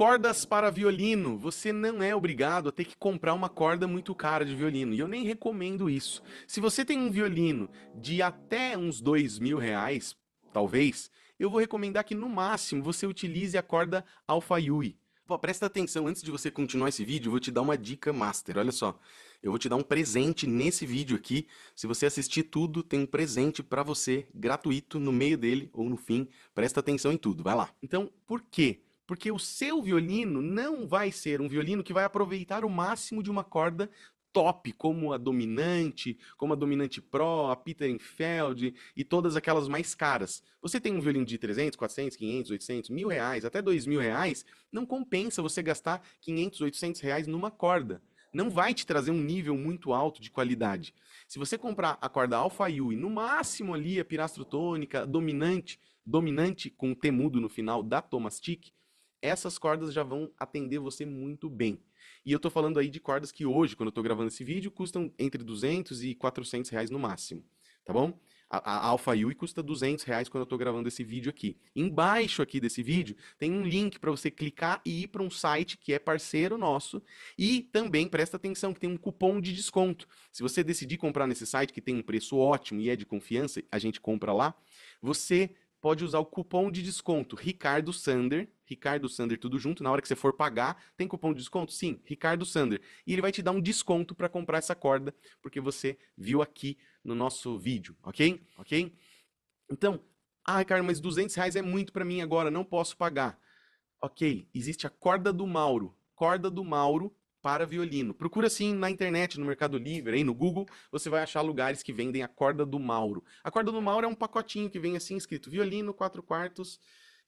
Cordas para violino. Você não é obrigado a ter que comprar uma corda muito cara de violino. E eu nem recomendo isso. Se você tem um violino de até uns dois mil reais, talvez, eu vou recomendar que no máximo você utilize a corda Alfaiui. Pô, presta atenção, antes de você continuar esse vídeo, eu vou te dar uma dica master, olha só. Eu vou te dar um presente nesse vídeo aqui. Se você assistir tudo, tem um presente para você, gratuito, no meio dele ou no fim. Presta atenção em tudo, vai lá. Então, por quê? Porque o seu violino não vai ser um violino que vai aproveitar o máximo de uma corda top, como a dominante, como a dominante Pro, a Peterenfeld e todas aquelas mais caras. Você tem um violino de 300, 400, 500, 800, mil reais, até dois mil reais, não compensa você gastar 500, 800 reais numa corda. Não vai te trazer um nível muito alto de qualidade. Se você comprar a corda Alpha U e no máximo ali a pirastro tônica, dominante, dominante com temudo no final da Thomas Tick, essas cordas já vão atender você muito bem. E eu estou falando aí de cordas que hoje, quando eu estou gravando esse vídeo, custam entre 200 e 400 reais no máximo, tá bom? A, a Alpha Yui custa 200 reais quando eu estou gravando esse vídeo aqui. Embaixo aqui desse vídeo tem um link para você clicar e ir para um site que é parceiro nosso. E também presta atenção que tem um cupom de desconto. Se você decidir comprar nesse site que tem um preço ótimo e é de confiança, a gente compra lá, você pode usar o cupom de desconto Ricardo Sander, Ricardo Sander tudo junto, na hora que você for pagar, tem cupom de desconto? Sim, Ricardo Sander. E ele vai te dar um desconto para comprar essa corda, porque você viu aqui no nosso vídeo, ok? Ok? Então, ah, Ricardo, mas 200 reais é muito para mim agora, não posso pagar. Ok, existe a corda do Mauro. Corda do Mauro para violino. Procura assim na internet, no Mercado Livre, aí no Google, você vai achar lugares que vendem a corda do Mauro. A corda do Mauro é um pacotinho que vem assim escrito violino, quatro quartos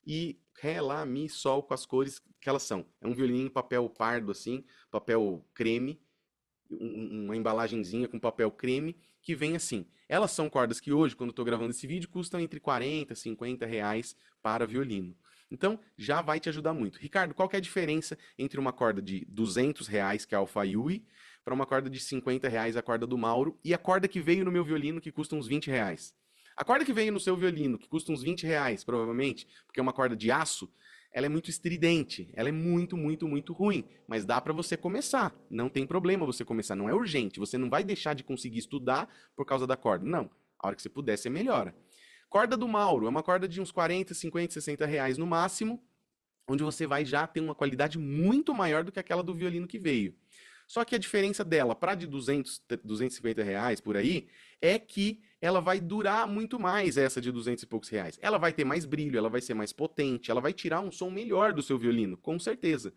e ré, lá, mi, sol com as cores que elas são. É um violino em papel pardo assim, papel creme, uma embalagenzinha com papel creme que vem assim. Elas são cordas que hoje, quando estou gravando esse vídeo, custam entre 40 e 50 reais para violino. Então, já vai te ajudar muito. Ricardo, qual é a diferença entre uma corda de 200 reais, que é a Alfa Yui, para uma corda de 50 reais, a corda do Mauro, e a corda que veio no meu violino, que custa uns 20 reais? A corda que veio no seu violino, que custa uns 20 reais, provavelmente, porque é uma corda de aço, ela é muito estridente, ela é muito, muito, muito ruim, mas dá para você começar. Não tem problema você começar, não é urgente, você não vai deixar de conseguir estudar por causa da corda. Não, a hora que você puder, você melhora. Corda do Mauro é uma corda de uns 40, 50, 60 reais no máximo, onde você vai já ter uma qualidade muito maior do que aquela do violino que veio. Só que a diferença dela para de 200, 250 reais por aí é que ela vai durar muito mais essa de 200 e poucos reais. Ela vai ter mais brilho, ela vai ser mais potente, ela vai tirar um som melhor do seu violino, com certeza.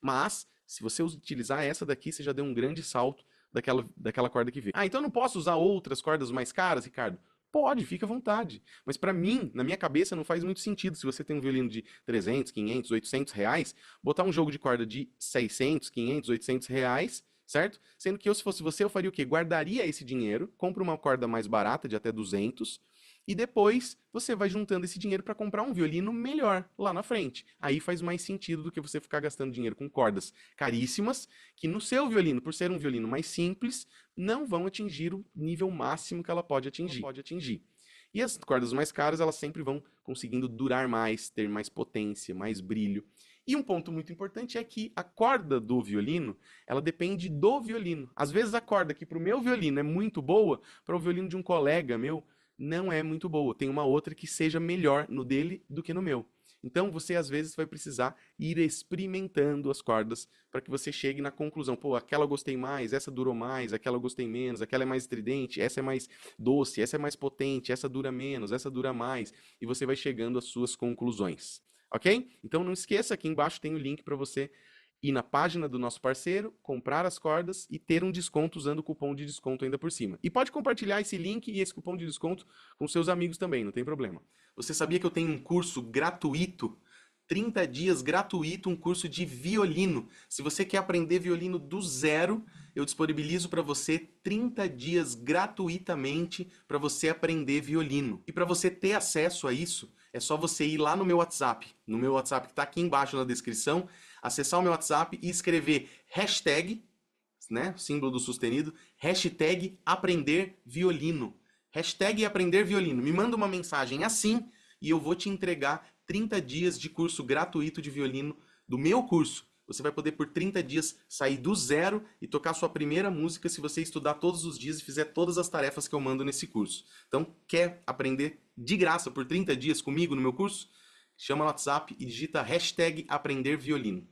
Mas se você utilizar essa daqui, você já deu um grande salto daquela, daquela corda que veio. Ah, então eu não posso usar outras cordas mais caras, Ricardo? Pode, fica à vontade. Mas para mim, na minha cabeça, não faz muito sentido se você tem um violino de 300, 500, 800 reais, botar um jogo de corda de 600, 500, 800 reais, certo? Sendo que eu, se fosse você, eu faria o quê? Guardaria esse dinheiro, compra uma corda mais barata de até 200, e depois você vai juntando esse dinheiro para comprar um violino melhor lá na frente. Aí faz mais sentido do que você ficar gastando dinheiro com cordas caríssimas, que no seu violino, por ser um violino mais simples, não vão atingir o nível máximo que ela pode atingir. pode atingir. E as cordas mais caras, elas sempre vão conseguindo durar mais, ter mais potência, mais brilho. E um ponto muito importante é que a corda do violino, ela depende do violino. Às vezes a corda que para o meu violino é muito boa, para o violino de um colega meu não é muito boa. Tem uma outra que seja melhor no dele do que no meu. Então você às vezes vai precisar ir experimentando as cordas para que você chegue na conclusão, pô, aquela eu gostei mais, essa durou mais, aquela eu gostei menos, aquela é mais estridente, essa é mais doce, essa é mais potente, essa dura menos, essa dura mais, e você vai chegando às suas conclusões. OK? Então não esqueça aqui embaixo tem o link para você ir na página do nosso parceiro, comprar as cordas e ter um desconto usando o cupom de desconto ainda por cima. E pode compartilhar esse link e esse cupom de desconto com seus amigos também, não tem problema. Você sabia que eu tenho um curso gratuito? 30 dias gratuito, um curso de violino. Se você quer aprender violino do zero, eu disponibilizo para você 30 dias gratuitamente para você aprender violino. E para você ter acesso a isso, é só você ir lá no meu WhatsApp, no meu WhatsApp que está aqui embaixo na descrição, acessar o meu WhatsApp e escrever hashtag, né, símbolo do sustenido, hashtag aprender violino. Hashtag aprender violino. Me manda uma mensagem assim e eu vou te entregar 30 dias de curso gratuito de violino do meu curso. Você vai poder por 30 dias sair do zero e tocar sua primeira música se você estudar todos os dias e fizer todas as tarefas que eu mando nesse curso. Então, quer aprender de graça por 30 dias comigo no meu curso? chama no WhatsApp e digita hashtag aprender violino.